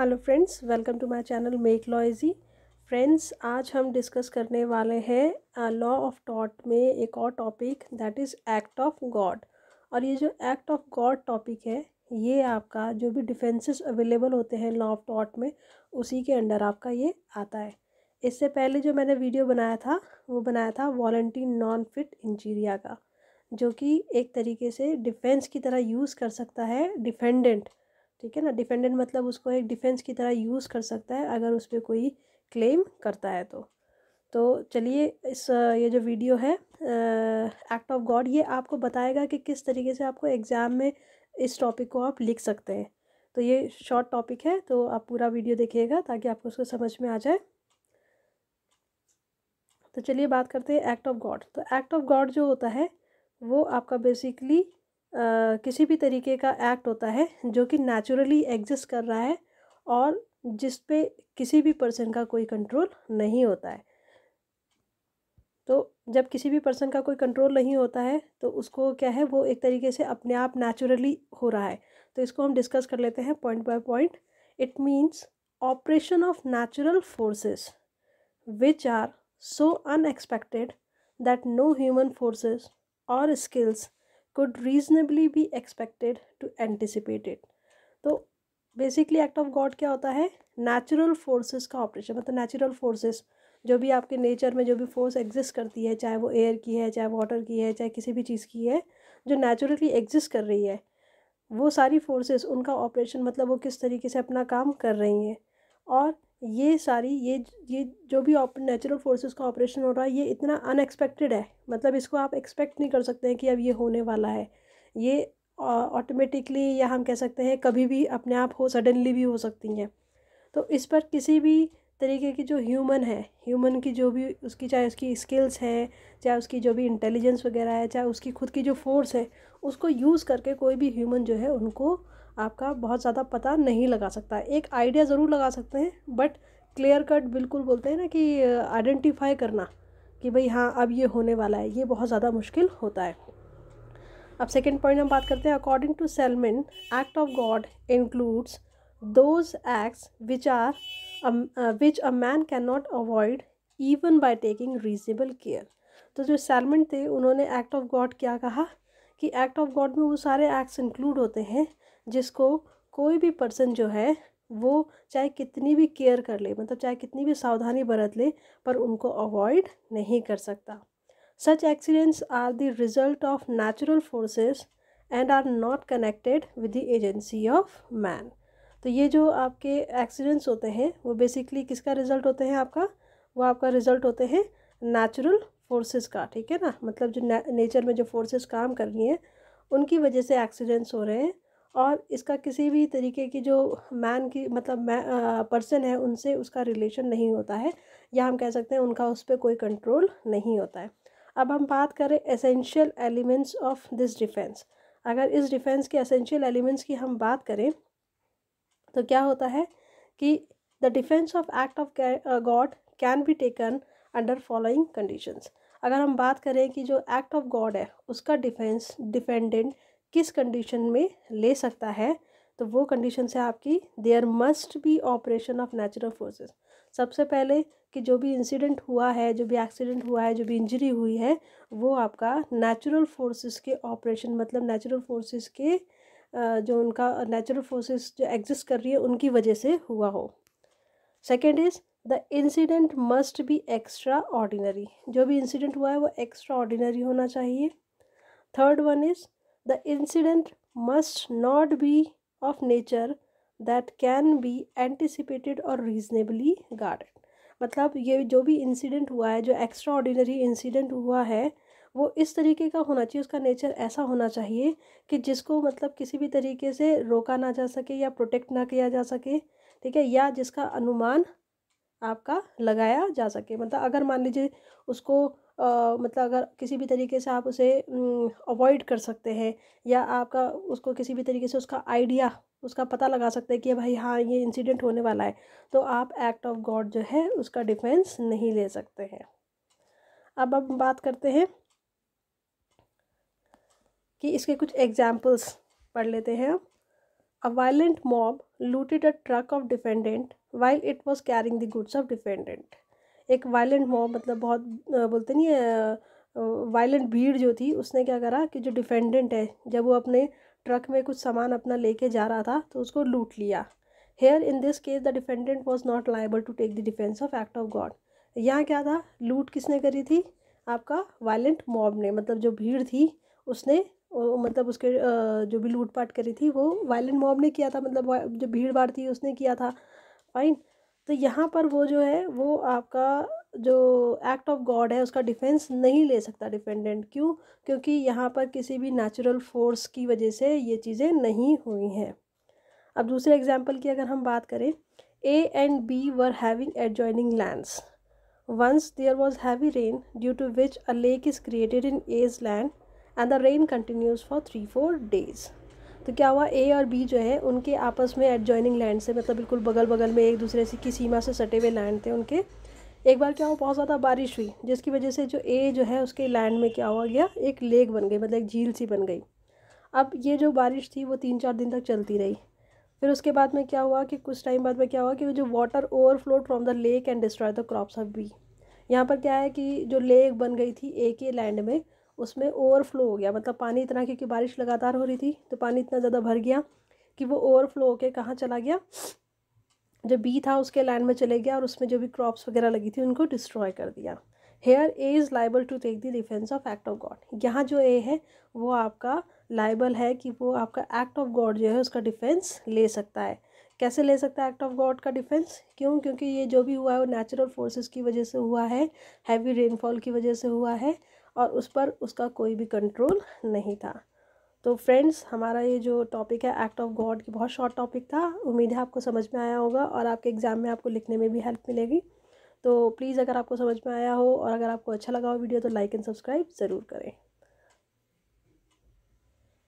Hello friends welcome to my channel make law easy friends आज हम discuss करने वाले हैं लॉ ऑफ टॉट में एक और topic that is act of God और ये जो एक्ट ऑफ गॉड टॉपिक है ये आपका जो भी डिफेंसेस अवेलेबल होते हैं लॉ ऑफ टॉट में उसी के अंडर आपका ये आता है इससे पहले जो मैंने वीडियो बनाया था वो बनाया था वॉल्टी नॉन फिट इंजीरिया का जो कि एक तरीके से डिफेंस की तरह यूज़ कर सकता है डिफेंडेंट ठीक है ना डिफेंडेंट मतलब उसको एक डिफेंस की तरह यूज़ कर सकता है अगर उस पर कोई क्लेम करता है तो तो चलिए इस ये जो वीडियो है एक्ट ऑफ गॉड ये आपको बताएगा कि किस तरीके से आपको एग्ज़ाम में इस टॉपिक को आप लिख सकते हैं तो ये शॉर्ट टॉपिक है तो आप पूरा वीडियो देखिएगा ताकि आपको उसको समझ में आ जाए तो चलिए बात करते हैं एक्ट ऑफ गॉड तो एक्ट ऑफ गॉड जो होता है वो आपका बेसिकली किसी भी तरीके का एक्ट होता है जो कि नेचुरली एग्जिस्ट कर रहा है और जिस पे किसी भी पर्सन का कोई कंट्रोल नहीं होता है तो जब किसी भी पर्सन का कोई कंट्रोल नहीं होता है तो उसको क्या है वो एक तरीके से अपने आप नेचुरली हो रहा है तो इसको हम डिस्कस कर लेते हैं point by point it means operation of natural forces which are so unexpected that no human forces और skills could reasonably be expected to anticipate it तो basically act of God क्या होता है natural forces का operation मतलब natural forces जो भी आपके नेचर में जो भी फोर्स एग्जिस्ट करती है चाहे वो एयर की है चाहे वाटर की है चाहे किसी भी चीज़ की है जो नेचुरली एग्जिस्ट कर रही है वो सारी forces उनका ऑपरेशन मतलब वो किस तरीके से अपना काम कर रही हैं और ये सारी ये ये जो भी नेचुरल फोर्सेस का ऑपरेशन हो रहा है ये इतना अनएक्सपेक्टेड है मतलब इसको आप एक्सपेक्ट नहीं कर सकते हैं कि अब ये होने वाला है ये ऑटोमेटिकली या हम कह सकते हैं कभी भी अपने आप हो सडनली भी हो सकती हैं तो इस पर किसी भी तरीके की जो ह्यूमन है ह्यूमन की जो भी उसकी चाहे उसकी स्किल्स हैं चाहे उसकी जो भी इंटेलिजेंस वगैरह है चाहे उसकी खुद की जो फोर्स है उसको यूज़ करके कोई भी ह्यूमन जो है उनको आपका बहुत ज़्यादा पता नहीं लगा सकता एक आइडिया ज़रूर लगा सकते हैं बट क्लियर कट बिल्कुल बोलते हैं ना कि आइडेंटिफाई करना कि भाई हाँ अब ये होने वाला है ये बहुत ज़्यादा मुश्किल होता है अब सेकेंड पॉइंट हम बात करते हैं according to Salmond act of God includes those acts which are which a man can not avoid even by taking reasonable care तो जो सेलमेंट थे उन्होंने एक्ट ऑफ गॉड क्या कहा कि एक्ट ऑफ गॉड में वो सारे एक्ट्स इंक्लूड होते हैं जिसको कोई भी पर्सन जो है वो चाहे कितनी भी केयर कर ले मतलब चाहे कितनी भी सावधानी बरत ले पर उनको अवॉइड नहीं कर सकता such accidents are the result of natural forces and are not connected with the agency of man तो ये जो आपके एक्सीडेंट्स होते हैं वो बेसिकली किसका रिजल्ट होते हैं आपका वो आपका रिजल्ट होते हैं नेचुरल फोर्सेस का ठीक है ना मतलब जो नेचर में जो फोर्सेस काम कर रही हैं उनकी वजह से एक्सीडेंट्स हो रहे हैं और इसका किसी भी तरीके की जो मैन की मतलब पर्सन है उनसे उसका रिलेशन नहीं होता है या हम कह सकते हैं उनका उस पर कोई कंट्रोल नहीं होता है अब हम बात करें essential elements of this defence अगर इस डिफेंस के एसेंशियल एलिमेंट्स की हम बात करें तो क्या होता है कि the defence of act of God can be taken under following conditions अगर हम बात करें कि जो एक्ट ऑफ गॉड है उसका डिफेंस डिफेंडेंट किस कंडीशन में ले सकता है तो वो कंडीशन है आपकी there must be operation of natural forces सबसे पहले कि जो भी इंसिडेंट हुआ है जो भी एक्सीडेंट हुआ है जो भी इंजरी हुई है वो आपका नेचुरल फोर्सेस के ऑपरेशन मतलब नेचुरल फोर्सेस के जो उनका नेचुरल फोर्सेस जो एग्जिस्ट कर रही है उनकी वजह से हुआ हो second is the incident must be extraordinary जो भी इंसिडेंट हुआ है वो एक्स्ट्रा ऑर्डिनरी होना चाहिए third one is the incident must not be of nature that can be anticipated और रीजनेबली गार्डेड मतलब ये जो भी इंसिडेंट हुआ है जो एक्स्ट्रा ऑर्डिनरी इंसिडेंट हुआ है वो इस तरीके का होना चाहिए उसका नेचर ऐसा होना चाहिए कि जिसको मतलब किसी भी तरीके से रोका ना जा सके या प्रोटेक्ट ना किया जा सके ठीक है या जिसका अनुमान आपका लगाया जा सके मतलब अगर मान लीजिए उसको आ, मतलब अगर किसी भी तरीके से आप उसे अवॉइड कर सकते हैं या आपका उसको किसी भी तरीके से उसका आइडिया उसका पता लगा सकते हैं कि भाई हाँ ये इंसिडेंट होने वाला है तो आप एक्ट ऑफ गॉड जो है उसका डिफेंस नहीं ले सकते हैं अब अब बात करते हैं कि इसके कुछ एग्जाम्पल्स पढ़ लेते हैं अब A violent mob looted a truck of defendant while it was carrying the goods of defendant. एक वायलेंट मॉब मतलब बहुत बोलते नहीं वायलेंट भीड़ जो थी उसने क्या करा कि जो डिफेंडेंट है जब वो अपने ट्रक में कुछ सामान अपना लेके जा रहा था तो उसको लूट लिया here in this case the defendant was not liable to take the defence of act of God यहाँ क्या था लूट किसने करी थी आपका वायलेंट मॉब ने मतलब जो भीड़ थी उसने मतलब उसके जो भी लूटपाट करी थी वो वायलेंट मॉब ने किया था मतलब जो भीड़ भाड़ थी उसने किया था फाइन तो यहाँ पर वो जो है वो आपका जो एक्ट ऑफ गॉड है उसका डिफेंस नहीं ले सकता डिफेंडेंट क्यों क्योंकि यहाँ पर किसी भी नेचुरल फोर्स की वजह से ये चीज़ें नहीं हुई हैं अब दूसरे एग्जाम्पल की अगर हम बात करें A and B were having adjoining lands once there was heavy rain due to which a lake is created in A's land and the rain continues for three four days तो क्या हुआ ए और B जो है उनके आपस में adjoining land से मतलब बिल्कुल बगल बगल में एक दूसरे से की सीमा से सटे हुए लैंड थे उनके एक बार क्या हुआ बहुत ज़्यादा बारिश हुई जिसकी वजह से जो ए जो है उसके लैंड में क्या हुआ गया एक लेक बन गई मतलब एक झील सी बन गई अब ये जो बारिश थी वो तीन चार दिन तक चलती रही फिर उसके बाद में क्या हुआ कि कुछ टाइम बाद में क्या हुआ कि जो water overflow from the lake and destroy the crops of B यहाँ पर क्या है कि जो लेक बन गई थी ए के लैंड में उसमें ओवरफ्लो हो गया मतलब पानी इतना क्योंकि बारिश लगातार हो रही थी तो पानी इतना ज़्यादा भर गया कि वो ओवरफ्लो होकर कहाँ चला गया जो बी था उसके लैंड में चले गया और उसमें जो भी क्रॉप्स वगैरह लगी थी उनको डिस्ट्रॉय कर दिया here A is liable to take the defence of act of God यहाँ जो ए है वो आपका लाइबल है कि वो आपका एक्ट ऑफ गॉड जो है उसका डिफेंस ले सकता है कैसे ले सकता है एक्ट ऑफ गॉड का डिफेंस क्यों क्योंकि ये जो भी हुआ है वो नेचुरल फोर्सेस की वजह से हुआ है हैवी रेनफॉल की वजह से हुआ है और उस पर उसका कोई भी कंट्रोल नहीं था तो फ्रेंड्स हमारा ये जो टॉपिक है एक्ट ऑफ गॉड की बहुत शॉर्ट टॉपिक था उम्मीद है आपको समझ में आया होगा और आपके एग्ज़ाम में आपको लिखने में भी हेल्प मिलेगी तो प्लीज़ अगर आपको समझ में आया हो और अगर आपको अच्छा लगा हो वीडियो तो लाइक एंड सब्सक्राइब ज़रूर करें